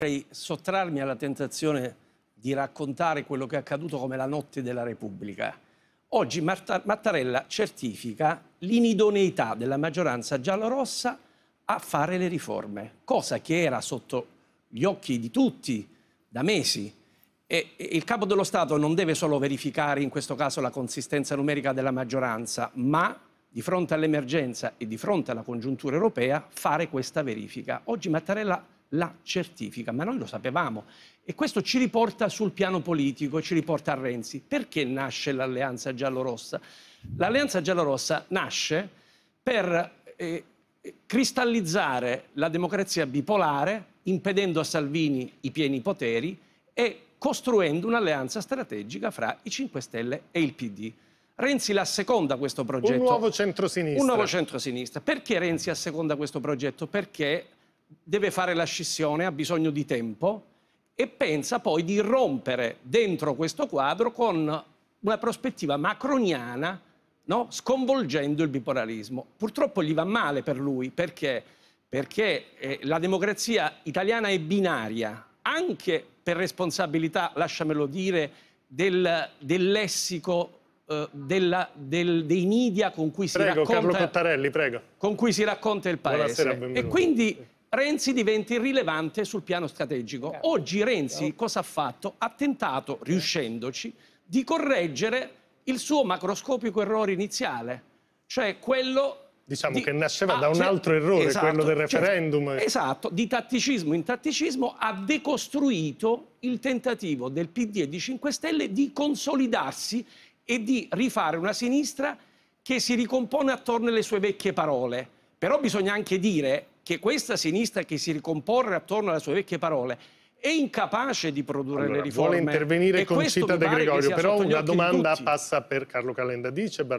vorrei sottrarmi alla tentazione di raccontare quello che è accaduto come la notte della Repubblica. Oggi Marta Mattarella certifica l'inidoneità della maggioranza giallorossa a fare le riforme, cosa che era sotto gli occhi di tutti da mesi. E, il capo dello Stato non deve solo verificare in questo caso la consistenza numerica della maggioranza, ma di fronte all'emergenza e di fronte alla congiuntura europea, fare questa verifica. Oggi Mattarella la certifica, ma noi lo sapevamo. E questo ci riporta sul piano politico, ci riporta a Renzi. Perché nasce l'alleanza giallorossa? L'alleanza giallorossa nasce per eh, cristallizzare la democrazia bipolare, impedendo a Salvini i pieni poteri e costruendo un'alleanza strategica fra i 5 Stelle e il PD. Renzi la seconda questo progetto. Un nuovo centrosinistra. Un nuovo centrosinistra. Perché Renzi asseconda questo progetto? Perché deve fare la scissione, ha bisogno di tempo e pensa poi di rompere dentro questo quadro con una prospettiva macroniana, no? sconvolgendo il bipolarismo. Purtroppo gli va male per lui perché, perché eh, la democrazia italiana è binaria, anche per responsabilità, lasciamelo dire, del, del lessico eh, della, del, dei media con cui, si prego, racconta, con cui si racconta il paese. Buonasera, e quindi Renzi diventa irrilevante sul piano strategico. Chiaro. Oggi Renzi Chiaro. cosa ha fatto? Ha tentato, eh. riuscendoci, di correggere il suo macroscopico errore iniziale, cioè quello diciamo di... che nasceva ah, da un cioè, altro errore, esatto, quello del cioè referendum. Cioè, esatto, di tatticismo in tatticismo ha decostruito il tentativo del PD e di 5 Stelle di consolidarsi e di rifare una sinistra che si ricompone attorno alle sue vecchie parole. Però bisogna anche dire che questa sinistra che si ricomporre attorno alle sue vecchie parole è incapace di produrre allora, le riforme. Vuole intervenire e con Cita De Gregorio, però una domanda passa per Carlo Calenda. Dice Bar